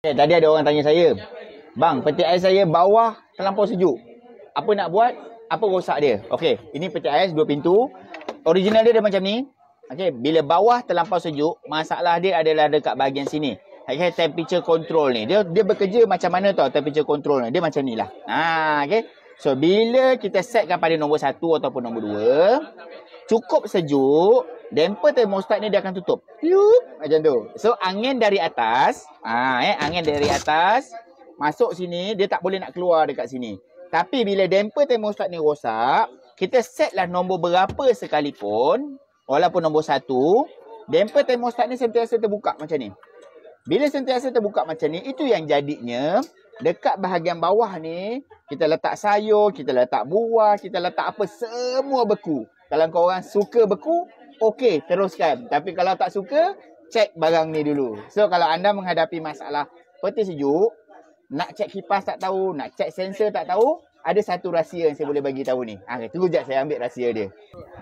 Eh, tadi ada orang tanya saya. Bang, peti ais saya bawah terlampau sejuk. Apa nak buat? Apa rosak dia? Okey, ini peti ais dua pintu. Original dia dia macam ni. Okey, bila bawah terlampau sejuk, masalah dia adalah dekat bahagian sini. Okey, temperature control ni. Dia dia bekerja macam mana tau temperature control ni? Dia macam ni lah. Ha, okey. So, bila kita setkan pada nombor satu ataupun nombor dua, cukup sejuk, damper thermostat ni dia akan tutup. Piup macam tu. So angin dari atas, ah eh angin dari atas masuk sini dia tak boleh nak keluar dekat sini. Tapi bila damper thermostat ni rosak, kita setlah nombor berapa sekalipun, walaupun nombor satu, damper thermostat ni sentiasa terbuka macam ni. Bila sentiasa terbuka macam ni, itu yang jadinya dekat bahagian bawah ni, kita letak sayur, kita letak buah, kita letak apa, semua beku. Kalau korang suka beku, okey teruskan tapi kalau tak suka cek barang ni dulu so kalau anda menghadapi masalah peti sejuk nak cek kipas tak tahu nak cek sensor tak tahu ada satu rahsia yang saya boleh bagi tahu ni. Ah, tunggu sekejap saya ambil rahsia dia.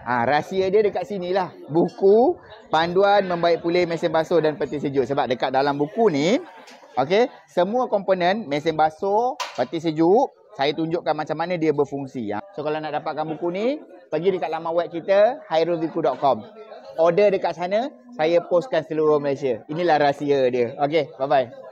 Ah, rahsia dia dekat sini lah. Buku panduan membaik pulih mesin basuh dan peti sejuk. Sebab dekat dalam buku ni, okay, semua komponen mesin basuh, peti sejuk, saya tunjukkan macam mana dia berfungsi. Ya. So kalau nak dapatkan buku ni, pergi dekat laman web kita, hairuziku.com. Order dekat sana, saya postkan seluruh Malaysia. Inilah rahsia dia. Okay, bye-bye.